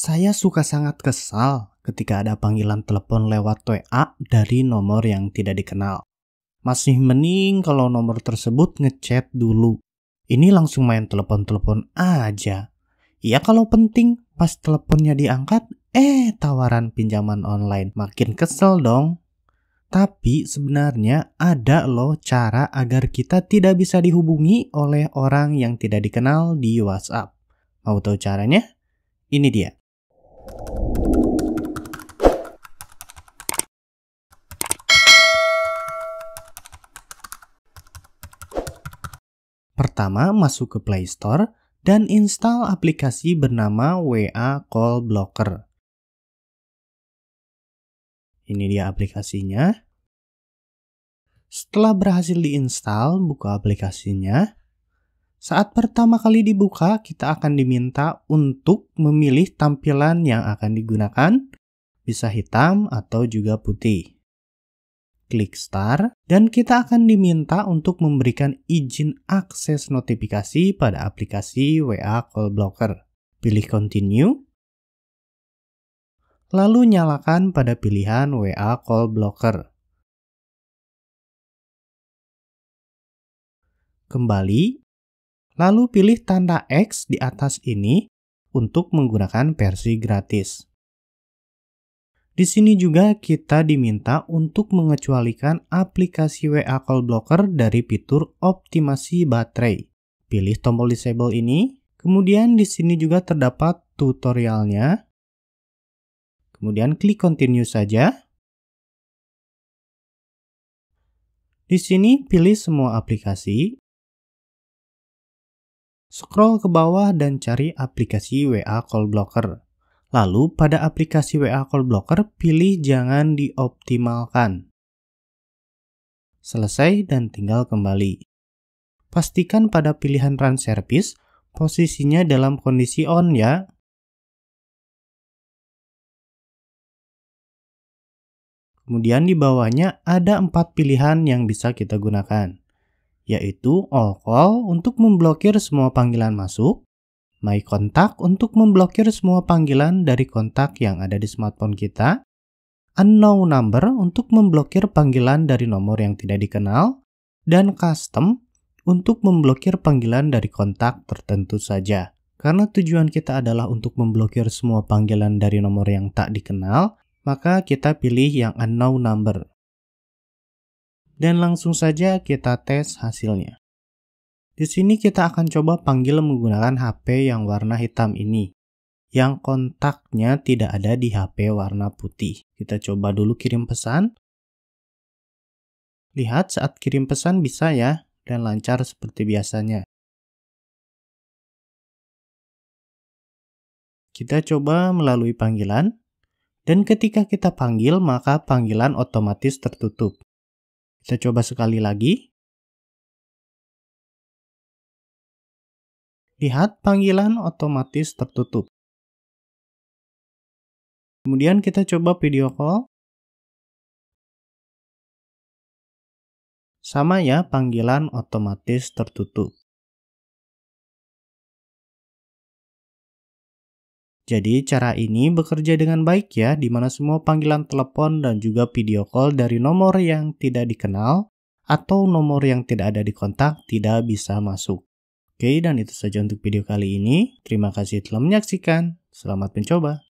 Saya suka sangat kesal ketika ada panggilan telepon lewat WA dari nomor yang tidak dikenal. Masih mending kalau nomor tersebut ngechat dulu. Ini langsung main telepon-telepon aja. Ya kalau penting, pas teleponnya diangkat, eh tawaran pinjaman online. Makin kesel dong. Tapi sebenarnya ada loh cara agar kita tidak bisa dihubungi oleh orang yang tidak dikenal di WhatsApp. Mau tahu caranya? Ini dia. Pertama, masuk ke Play Store dan install aplikasi bernama WA Call Blocker. Ini dia aplikasinya. Setelah berhasil diinstal, buka aplikasinya. Saat pertama kali dibuka, kita akan diminta untuk memilih tampilan yang akan digunakan, bisa hitam atau juga putih klik start, dan kita akan diminta untuk memberikan izin akses notifikasi pada aplikasi WA Call Blocker. Pilih Continue, lalu nyalakan pada pilihan WA Call Blocker. Kembali, lalu pilih tanda X di atas ini untuk menggunakan versi gratis. Di sini juga kita diminta untuk mengecualikan aplikasi WA Call Blocker dari fitur optimasi baterai. Pilih tombol disable ini, kemudian di sini juga terdapat tutorialnya. Kemudian klik continue saja. Di sini pilih semua aplikasi. Scroll ke bawah dan cari aplikasi WA Call Blocker. Lalu pada aplikasi WA Call Blocker, pilih jangan dioptimalkan. Selesai dan tinggal kembali. Pastikan pada pilihan run service, posisinya dalam kondisi on ya. Kemudian di bawahnya ada empat pilihan yang bisa kita gunakan, yaitu all call untuk memblokir semua panggilan masuk, My Kontak untuk memblokir semua panggilan dari kontak yang ada di smartphone kita, Unknown Number untuk memblokir panggilan dari nomor yang tidak dikenal, dan Custom untuk memblokir panggilan dari kontak tertentu saja. Karena tujuan kita adalah untuk memblokir semua panggilan dari nomor yang tak dikenal, maka kita pilih yang Unknown Number. Dan langsung saja kita tes hasilnya. Di sini kita akan coba panggil menggunakan HP yang warna hitam ini, yang kontaknya tidak ada di HP warna putih. Kita coba dulu kirim pesan. Lihat saat kirim pesan bisa ya, dan lancar seperti biasanya. Kita coba melalui panggilan, dan ketika kita panggil maka panggilan otomatis tertutup. Kita coba sekali lagi. lihat panggilan otomatis tertutup. Kemudian kita coba video call. Sama ya, panggilan otomatis tertutup. Jadi cara ini bekerja dengan baik ya, di mana semua panggilan telepon dan juga video call dari nomor yang tidak dikenal atau nomor yang tidak ada di kontak tidak bisa masuk. Oke, dan itu saja untuk video kali ini. Terima kasih telah menyaksikan. Selamat mencoba.